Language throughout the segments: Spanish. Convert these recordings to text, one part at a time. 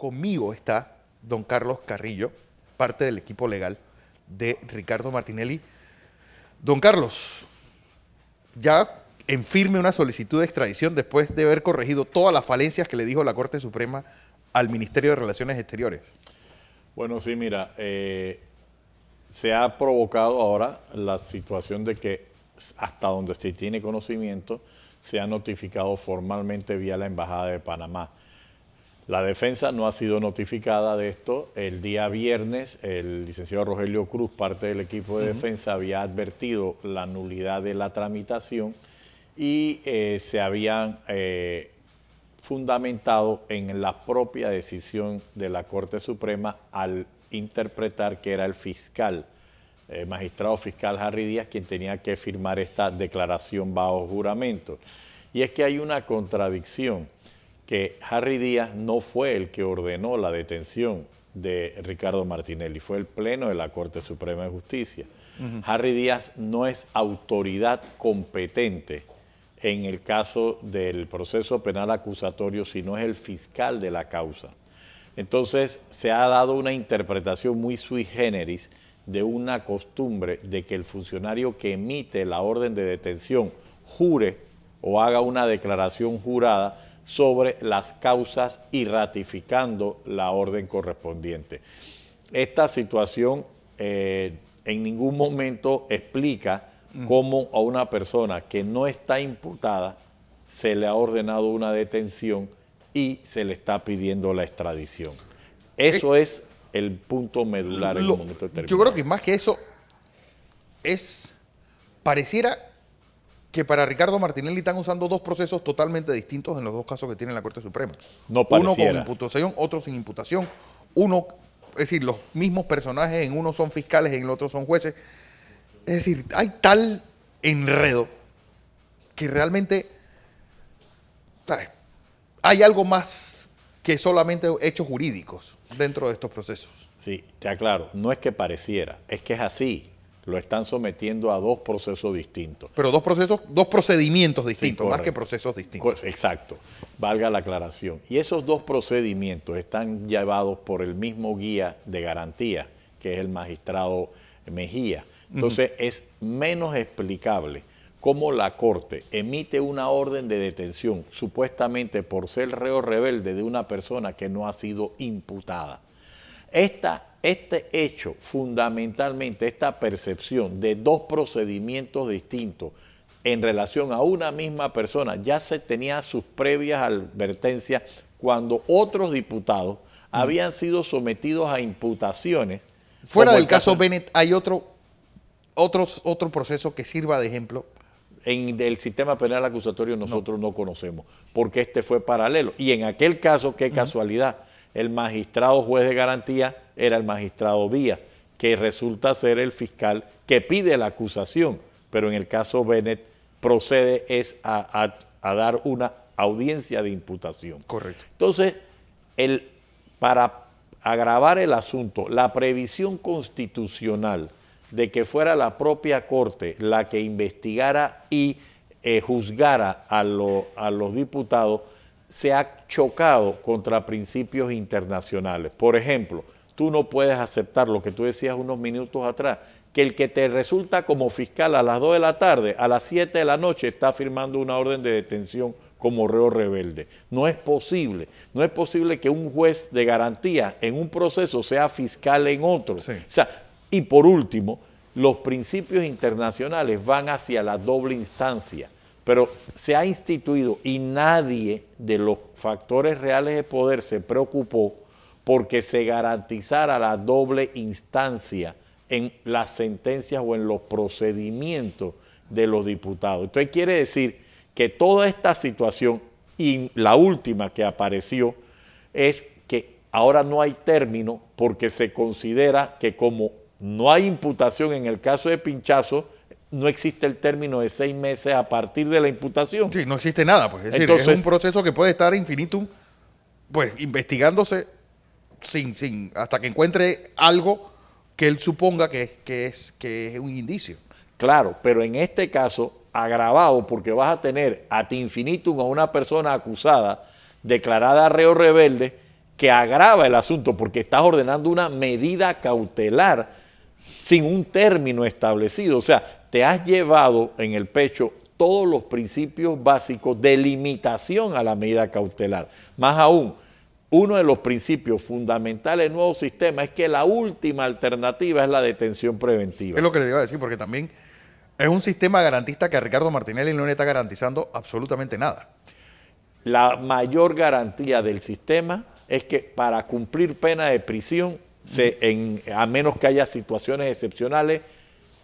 Conmigo está don Carlos Carrillo, parte del equipo legal de Ricardo Martinelli. Don Carlos, ya en firme una solicitud de extradición después de haber corregido todas las falencias que le dijo la Corte Suprema al Ministerio de Relaciones Exteriores. Bueno, sí, mira, eh, se ha provocado ahora la situación de que hasta donde se tiene conocimiento, se ha notificado formalmente vía la Embajada de Panamá la defensa no ha sido notificada de esto. El día viernes, el licenciado Rogelio Cruz, parte del equipo de defensa, había advertido la nulidad de la tramitación y eh, se habían eh, fundamentado en la propia decisión de la Corte Suprema al interpretar que era el fiscal, eh, magistrado fiscal Harry Díaz, quien tenía que firmar esta declaración bajo juramento. Y es que hay una contradicción que Harry Díaz no fue el que ordenó la detención de Ricardo Martinelli, fue el Pleno de la Corte Suprema de Justicia. Harry Díaz no es autoridad competente en el caso del proceso penal acusatorio, sino es el fiscal de la causa. Entonces se ha dado una interpretación muy sui generis de una costumbre de que el funcionario que emite la orden de detención jure o haga una declaración jurada sobre las causas y ratificando la orden correspondiente. Esta situación eh, en ningún momento explica cómo a una persona que no está imputada se le ha ordenado una detención y se le está pidiendo la extradición. Eso eh, es, el punto medular en el momento determinado. Yo creo que más que eso es, pareciera que para Ricardo Martinelli están usando dos procesos totalmente distintos en los dos casos que tiene la Corte Suprema. No Uno con imputación, otro sin imputación. Uno, es decir, los mismos personajes en uno son fiscales, y en el otro son jueces. Es decir, hay tal enredo que realmente hay algo más que solamente hechos jurídicos dentro de estos procesos. Sí, te aclaro, no es que pareciera, es que es así lo están sometiendo a dos procesos distintos. Pero dos procesos, dos procedimientos distintos, más que procesos distintos. Exacto, valga la aclaración. Y esos dos procedimientos están llevados por el mismo guía de garantía, que es el magistrado Mejía. Entonces es menos explicable cómo la Corte emite una orden de detención supuestamente por ser reo rebelde de una persona que no ha sido imputada. Esta este hecho, fundamentalmente, esta percepción de dos procedimientos distintos en relación a una misma persona, ya se tenía sus previas advertencias cuando otros diputados mm. habían sido sometidos a imputaciones. Fuera del caso, Bennett, ¿hay otro, otro proceso que sirva de ejemplo? En el sistema penal acusatorio nosotros no. conocemos, porque este fue paralelo. Y en aquel caso, qué casualidad, el magistrado juez de garantía era el magistrado Díaz, que resulta ser el fiscal que pide la acusación, pero en el caso Bennett procede es a, dar una audiencia de imputación. Correcto. Entonces, el, para agravar el asunto, la previsión constitucional de que fuera la propia Corte la que investigara y eh, juzgara a los diputados, se ha chocado contra principios internacionales. Por ejemplo, tú no puedes aceptar lo que tú decías unos minutos atrás, que el que te resulta como fiscal a las 2 de la tarde, a las 7 de la noche, está firmando una orden de detención como reo rebelde. No es posible. No es posible que un juez de garantía en un proceso sea fiscal en otro. y por último, los principios internacionales van hacia la doble instancia, pero se ha instituido y nadie de los factores reales de poder se preocupó porque se garantizara la doble instancia en las sentencias o en los procedimientos de los diputados. Entonces quiere decir que toda esta situación y la última que apareció es que ahora no hay término porque se considera que como no hay imputación en el caso de pinchazo, no existe el término de seis meses a partir de la imputación. Sí, no existe nada, pues. Es Entonces, decir, es un proceso que puede estar infinitum, pues investigándose sin, sin, hasta que encuentre algo que él suponga que es, que es, un indicio. Claro, pero en este caso, agravado, porque vas a tener a infinitum a una persona acusada, declarada reo rebelde, que agrava el asunto, porque estás ordenando una medida cautelar sin un término establecido. O sea, te has llevado en el pecho todos los principios básicos de limitación a la medida cautelar. Más aún, uno de los principios fundamentales del nuevo sistema es que la última alternativa es la detención preventiva. Es lo que le iba a decir, porque también es un sistema garantista que a Ricardo Martinelli no le está garantizando absolutamente nada. La mayor garantía del sistema es que para cumplir pena de prisión, a menos que haya situaciones excepcionales,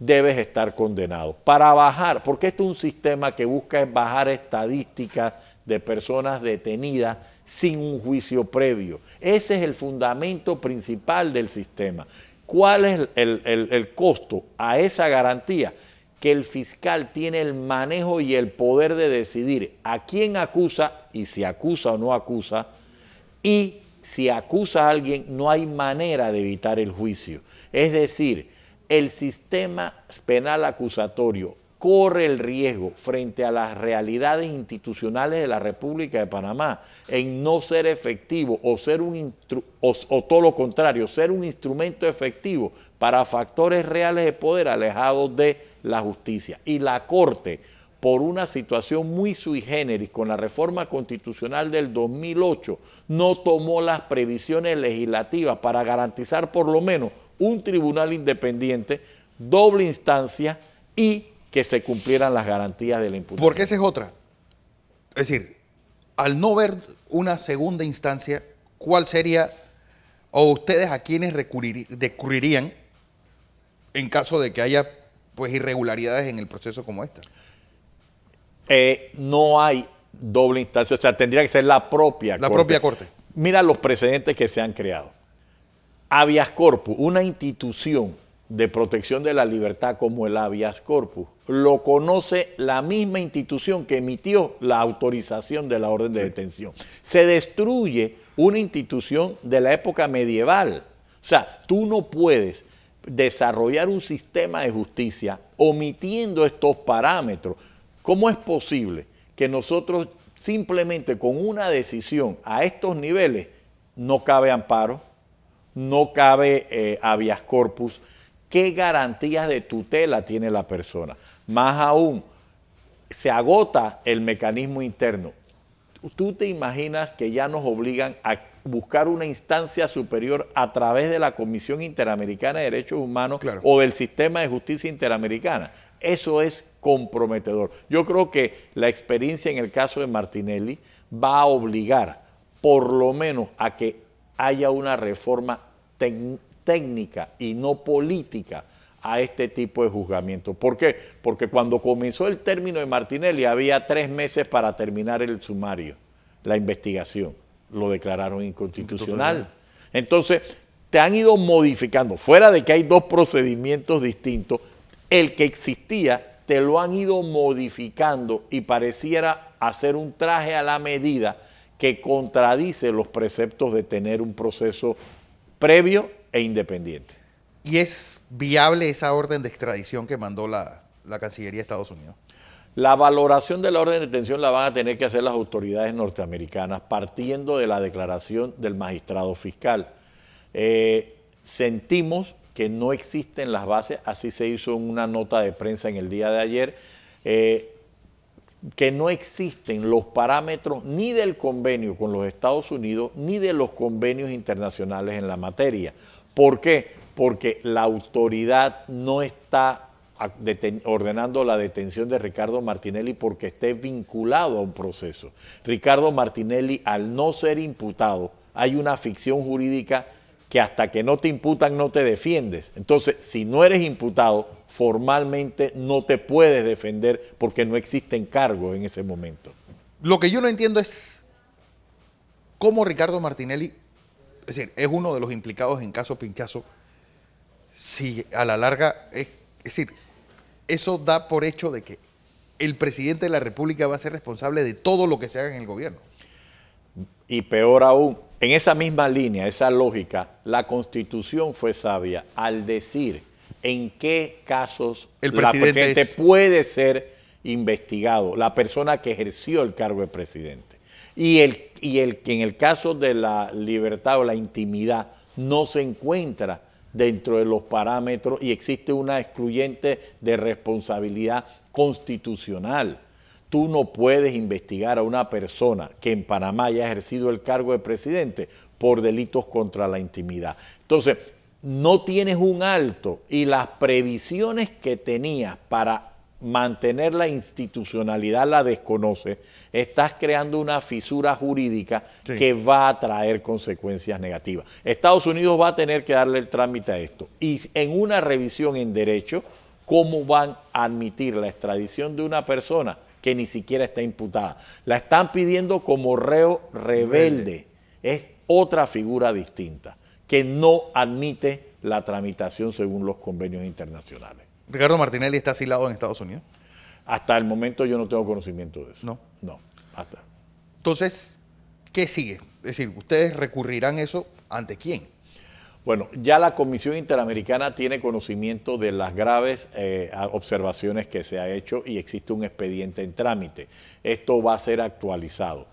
debes estar condenado. Para bajar, porque esto es un sistema que busca bajar estadísticas de personas detenidas sin un juicio previo. Ese es el fundamento principal del sistema. ¿Cuál es el, costo a esa garantía? Que el fiscal tiene el manejo y el poder de decidir a quién acusa y si acusa o no acusa y si acusa a alguien no hay manera de evitar el juicio. Es decir, el sistema penal acusatorio corre el riesgo frente a las realidades institucionales de la República de Panamá en no ser efectivo o ser un o, todo lo contrario, ser un instrumento efectivo para factores reales de poder alejados de la justicia. Y la Corte, por una situación muy sui generis con la reforma constitucional del 2008, no tomó las previsiones legislativas para garantizar por lo menos un tribunal independiente, doble instancia y que se cumplieran las garantías de la impunidad. Porque esa es otra. Es decir, al no ver una segunda instancia, ¿cuál sería o ustedes a quiénes recurrirían en caso de que haya pues irregularidades en el proceso como esta? Eh, no hay doble instancia, o sea, tendría que ser la propia la propia corte. Mira los precedentes que se han creado. Habeas corpus, una institución de protección de la libertad como el habeas corpus lo conoce la misma institución que emitió la autorización de la orden de detención. Se destruye una institución de la época medieval. O sea, tú no puedes desarrollar un sistema de justicia omitiendo estos parámetros. ¿Cómo es posible que nosotros simplemente con una decisión a estos niveles no cabe amparo, no cabe eh, habeas corpus, ¿Qué garantías de tutela tiene la persona? Más aún, se agota el mecanismo interno. ¿Tú te imaginas que ya nos obligan a buscar una instancia superior a través de la Comisión Interamericana de Derechos Humanos o del Sistema de Justicia Interamericana? Eso es comprometedor. Yo creo que la experiencia en el caso de Martinelli va a obligar por lo menos a que haya una reforma técnica y no política a este tipo de juzgamiento. ¿Por qué? Porque cuando comenzó el término de Martinelli había tres meses para terminar el sumario, la investigación. Lo declararon inconstitucional. Entonces, te han ido modificando. Fuera de que hay dos procedimientos distintos, el que existía te lo han ido modificando y pareciera hacer un traje a la medida que contradice los preceptos de tener un proceso previo e independiente. ¿Y es viable esa orden de extradición que mandó la, Cancillería de Estados Unidos? La valoración de la orden de detención la van a tener que hacer las autoridades norteamericanas partiendo de la declaración del magistrado fiscal. Eh, sentimos que no existen las bases, así se hizo en una nota de prensa en el día de ayer, eh, que no existen los parámetros ni del convenio con los Estados Unidos ni de los convenios internacionales en la materia. ¿Por qué? Porque la autoridad no está ordenando la detención de Ricardo Martinelli porque esté vinculado a un proceso. Ricardo Martinelli, al no ser imputado, hay una ficción jurídica que hasta que no te imputan no te defiendes. Entonces, si no eres imputado, formalmente no te puedes defender porque no existen cargos en ese momento. Lo que yo no entiendo es cómo Ricardo Martinelli es decir, es uno de los implicados en caso pinchazo, si a la larga, es, decir, eso da por hecho de que el presidente de la República va a ser responsable de todo lo que se haga en el gobierno. Y peor aún, en esa misma línea, esa lógica, la constitución fue sabia al decir en qué casos el presidente, puede ser investigado, la persona que ejerció el cargo de presidente. Y, el, y en el caso de la libertad o la intimidad, no se encuentra dentro de los parámetros y existe una excluyente de responsabilidad constitucional. Tú no puedes investigar a una persona que en Panamá haya ejercido el cargo de presidente por delitos contra la intimidad. Entonces, no tienes un alto y las previsiones que tenías para mantener la institucionalidad la desconoce, estás creando una fisura jurídica que va a traer consecuencias negativas. Estados Unidos va a tener que darle el trámite a esto. Y en una revisión en derecho, ¿cómo van a admitir la extradición de una persona que ni siquiera está imputada? La están pidiendo como reo rebelde. Es otra figura distinta que no admite la tramitación según los convenios internacionales. Ricardo Martinelli está asilado en Estados Unidos. Hasta el momento yo no tengo conocimiento de eso. No. No, Entonces, ¿qué sigue? Es decir, ¿ustedes recurrirán eso ante quién? Bueno, ya la Comisión Interamericana tiene conocimiento de las graves eh, observaciones que se ha hecho y existe un expediente en trámite. Esto va a ser actualizado.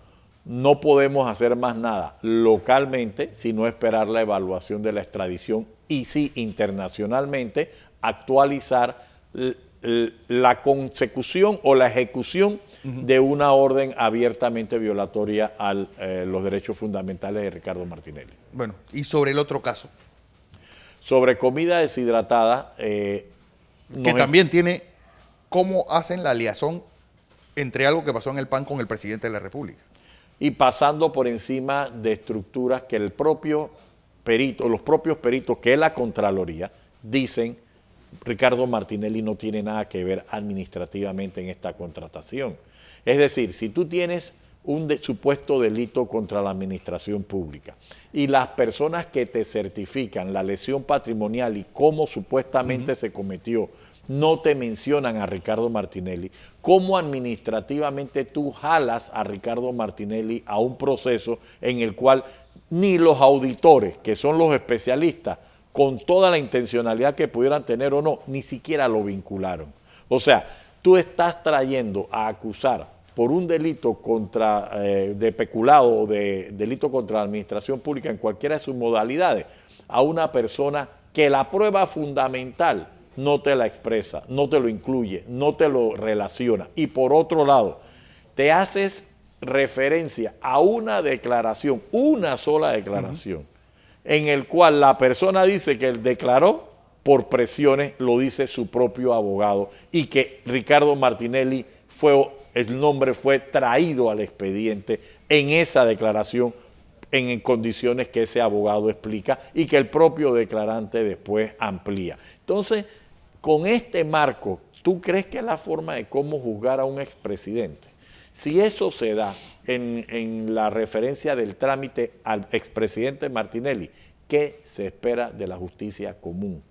No podemos hacer más nada localmente, sino esperar la evaluación de la extradición y sí internacionalmente actualizar la consecución o la ejecución de una orden abiertamente violatoria a eh, los derechos fundamentales de Ricardo Martinelli. Bueno, y sobre el otro caso. Sobre comida deshidratada. Eh, que también tiene cómo hacen la liazón entre algo que pasó en el PAN con el presidente de la República. Y pasando por encima de estructuras que el propio perito, los propios peritos que es la Contraloría dicen Ricardo Martinelli no tiene nada que ver administrativamente en esta contratación. Es decir, si tú tienes un supuesto delito contra la administración pública y las personas que te certifican la lesión patrimonial y cómo supuestamente se cometió no te mencionan a Ricardo Martinelli, cómo administrativamente tú jalas a Ricardo Martinelli a un proceso en el cual ni los auditores, que son los especialistas, con toda la intencionalidad que pudieran tener o no, ni siquiera lo vincularon. O sea, tú estás trayendo a acusar por un delito contra, eh, de peculado o de delito contra la administración pública en cualquiera de sus modalidades a una persona que la prueba fundamental no te la expresa, no te lo incluye, no te lo relaciona. Y por otro lado, te haces referencia a una declaración, una sola declaración, en el cual la persona dice que declaró por presiones, lo dice su propio abogado, y que Ricardo Martinelli fue, el nombre fue traído al expediente en esa declaración en condiciones que ese abogado explica y que el propio declarante después amplía. Entonces, con este marco, ¿tú crees que es la forma de cómo juzgar a un expresidente? Si eso se da en, la referencia del trámite al expresidente Martinelli, ¿qué se espera de la justicia común?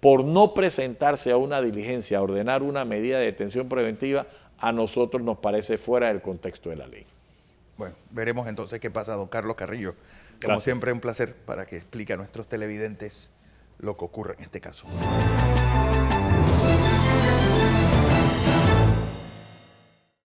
Por no presentarse a una diligencia, a ordenar una medida de detención preventiva, a nosotros nos parece fuera del contexto de la ley. Bueno, veremos entonces qué pasa, don Carlos Carrillo. Como siempre, un placer para que explique a nuestros televidentes lo que ocurre en este caso.